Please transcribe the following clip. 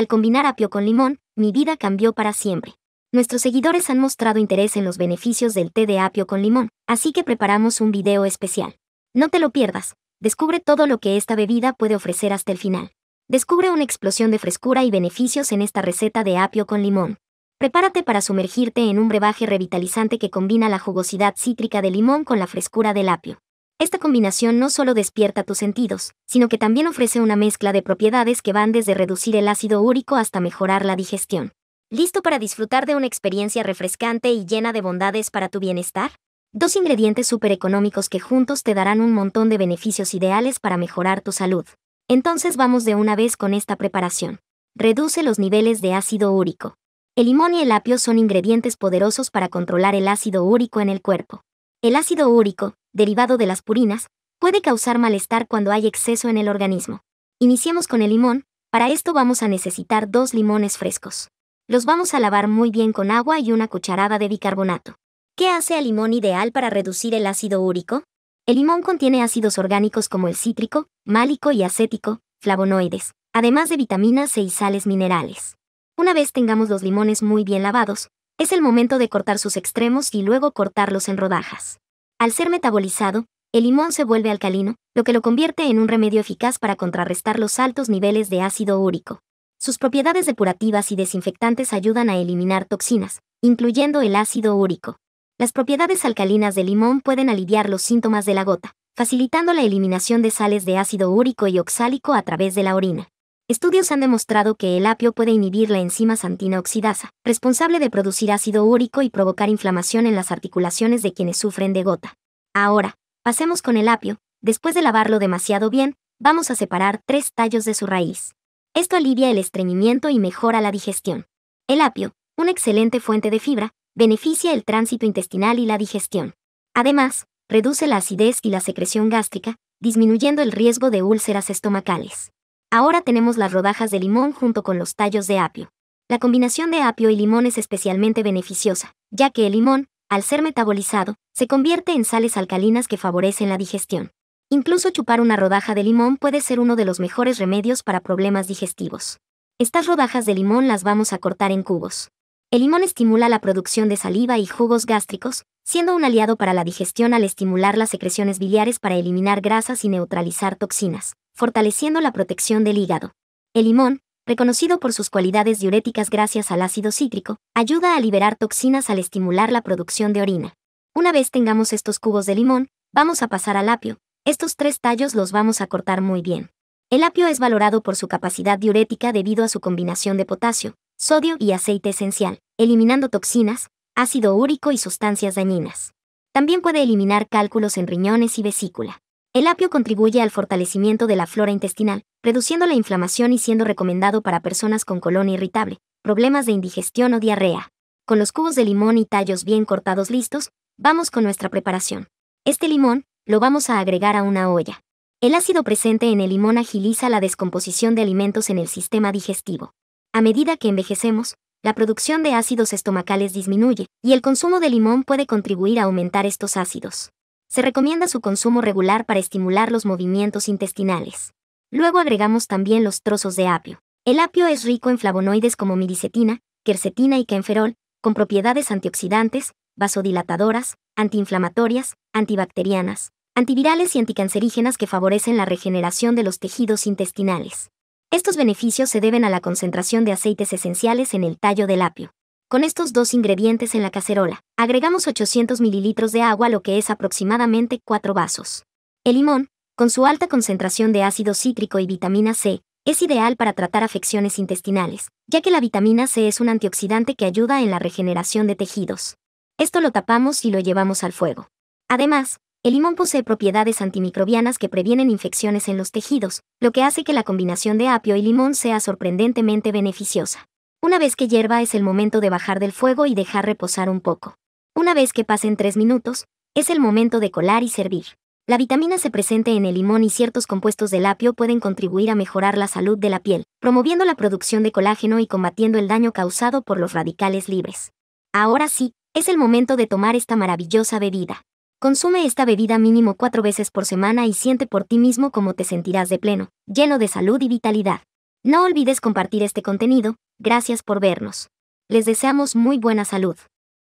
Al combinar apio con limón, mi vida cambió para siempre. Nuestros seguidores han mostrado interés en los beneficios del té de apio con limón, así que preparamos un video especial. No te lo pierdas, descubre todo lo que esta bebida puede ofrecer hasta el final. Descubre una explosión de frescura y beneficios en esta receta de apio con limón. Prepárate para sumergirte en un brebaje revitalizante que combina la jugosidad cítrica del limón con la frescura del apio. Esta combinación no solo despierta tus sentidos, sino que también ofrece una mezcla de propiedades que van desde reducir el ácido úrico hasta mejorar la digestión. ¿Listo para disfrutar de una experiencia refrescante y llena de bondades para tu bienestar? Dos ingredientes súper económicos que juntos te darán un montón de beneficios ideales para mejorar tu salud. Entonces vamos de una vez con esta preparación. Reduce los niveles de ácido úrico. El limón y el apio son ingredientes poderosos para controlar el ácido úrico en el cuerpo. El ácido úrico, derivado de las purinas, puede causar malestar cuando hay exceso en el organismo. Iniciemos con el limón, para esto vamos a necesitar dos limones frescos. Los vamos a lavar muy bien con agua y una cucharada de bicarbonato. ¿Qué hace al limón ideal para reducir el ácido úrico? El limón contiene ácidos orgánicos como el cítrico, málico y acético, flavonoides, además de vitaminas e y sales minerales. Una vez tengamos los limones muy bien lavados, es el momento de cortar sus extremos y luego cortarlos en rodajas. Al ser metabolizado, el limón se vuelve alcalino, lo que lo convierte en un remedio eficaz para contrarrestar los altos niveles de ácido úrico. Sus propiedades depurativas y desinfectantes ayudan a eliminar toxinas, incluyendo el ácido úrico. Las propiedades alcalinas del limón pueden aliviar los síntomas de la gota, facilitando la eliminación de sales de ácido úrico y oxálico a través de la orina. Estudios han demostrado que el apio puede inhibir la enzima santina oxidasa, responsable de producir ácido úrico y provocar inflamación en las articulaciones de quienes sufren de gota. Ahora, pasemos con el apio, después de lavarlo demasiado bien, vamos a separar tres tallos de su raíz. Esto alivia el estreñimiento y mejora la digestión. El apio, una excelente fuente de fibra, beneficia el tránsito intestinal y la digestión. Además, reduce la acidez y la secreción gástrica, disminuyendo el riesgo de úlceras estomacales. Ahora tenemos las rodajas de limón junto con los tallos de apio. La combinación de apio y limón es especialmente beneficiosa, ya que el limón, al ser metabolizado, se convierte en sales alcalinas que favorecen la digestión. Incluso chupar una rodaja de limón puede ser uno de los mejores remedios para problemas digestivos. Estas rodajas de limón las vamos a cortar en cubos. El limón estimula la producción de saliva y jugos gástricos, siendo un aliado para la digestión al estimular las secreciones biliares para eliminar grasas y neutralizar toxinas fortaleciendo la protección del hígado. El limón, reconocido por sus cualidades diuréticas gracias al ácido cítrico, ayuda a liberar toxinas al estimular la producción de orina. Una vez tengamos estos cubos de limón, vamos a pasar al apio. Estos tres tallos los vamos a cortar muy bien. El apio es valorado por su capacidad diurética debido a su combinación de potasio, sodio y aceite esencial, eliminando toxinas, ácido úrico y sustancias dañinas. También puede eliminar cálculos en riñones y vesícula. El apio contribuye al fortalecimiento de la flora intestinal, reduciendo la inflamación y siendo recomendado para personas con colon irritable, problemas de indigestión o diarrea. Con los cubos de limón y tallos bien cortados listos, vamos con nuestra preparación. Este limón lo vamos a agregar a una olla. El ácido presente en el limón agiliza la descomposición de alimentos en el sistema digestivo. A medida que envejecemos, la producción de ácidos estomacales disminuye, y el consumo de limón puede contribuir a aumentar estos ácidos. Se recomienda su consumo regular para estimular los movimientos intestinales. Luego agregamos también los trozos de apio. El apio es rico en flavonoides como miricetina, quercetina y quenferol, con propiedades antioxidantes, vasodilatadoras, antiinflamatorias, antibacterianas, antivirales y anticancerígenas que favorecen la regeneración de los tejidos intestinales. Estos beneficios se deben a la concentración de aceites esenciales en el tallo del apio. Con estos dos ingredientes en la cacerola, agregamos 800 mililitros de agua, lo que es aproximadamente 4 vasos. El limón, con su alta concentración de ácido cítrico y vitamina C, es ideal para tratar afecciones intestinales, ya que la vitamina C es un antioxidante que ayuda en la regeneración de tejidos. Esto lo tapamos y lo llevamos al fuego. Además, el limón posee propiedades antimicrobianas que previenen infecciones en los tejidos, lo que hace que la combinación de apio y limón sea sorprendentemente beneficiosa. Una vez que hierva es el momento de bajar del fuego y dejar reposar un poco. Una vez que pasen tres minutos, es el momento de colar y servir. La vitamina C presente en el limón y ciertos compuestos del apio pueden contribuir a mejorar la salud de la piel, promoviendo la producción de colágeno y combatiendo el daño causado por los radicales libres. Ahora sí, es el momento de tomar esta maravillosa bebida. Consume esta bebida mínimo cuatro veces por semana y siente por ti mismo cómo te sentirás de pleno, lleno de salud y vitalidad. No olvides compartir este contenido, Gracias por vernos. Les deseamos muy buena salud.